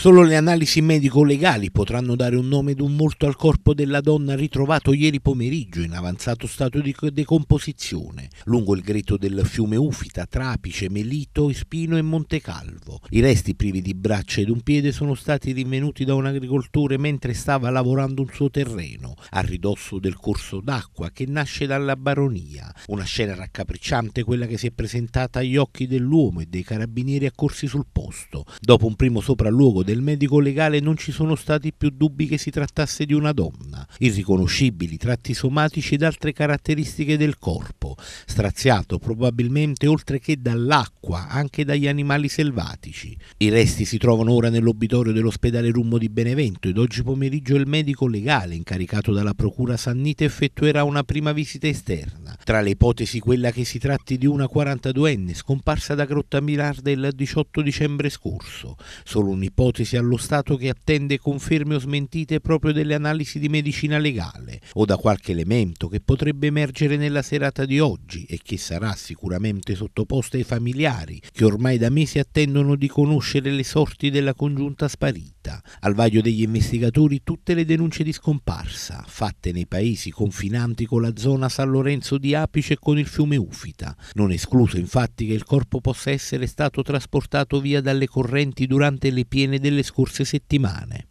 Solo le analisi medico-legali potranno dare un nome ed un morto al corpo della donna ritrovato ieri pomeriggio in avanzato stato di decomposizione, lungo il greto del fiume Ufita, Trapice, Melito, Ispino e Montecalvo. I resti privi di braccia ed un piede sono stati rinvenuti da un agricoltore mentre stava lavorando un suo terreno, a ridosso del corso d'acqua che nasce dalla baronia. Una scena raccapricciante quella che si è presentata agli occhi dell'uomo e dei carabinieri accorsi sul posto. Dopo un primo sopralluogo del medico legale non ci sono stati più dubbi che si trattasse di una donna. Irriconoscibili tratti somatici ed altre caratteristiche del corpo, straziato probabilmente oltre che dall'acqua acqua anche dagli animali selvatici. I resti si trovano ora nell'obitorio dell'ospedale Rummo di Benevento ed oggi pomeriggio il medico legale incaricato dalla procura Sannita effettuerà una prima visita esterna. Tra le ipotesi quella che si tratti di una 42enne scomparsa da Grotta Milarda il 18 dicembre scorso, solo un'ipotesi allo Stato che attende conferme o smentite proprio delle analisi di medicina legale o da qualche elemento che potrebbe emergere nella serata di oggi e che sarà sicuramente sottoposta ai familiari familiari che ormai da mesi attendono di conoscere le sorti della congiunta sparita. Al vaglio degli investigatori tutte le denunce di scomparsa fatte nei paesi confinanti con la zona San Lorenzo di Apice e con il fiume Ufita. Non escluso infatti che il corpo possa essere stato trasportato via dalle correnti durante le piene delle scorse settimane.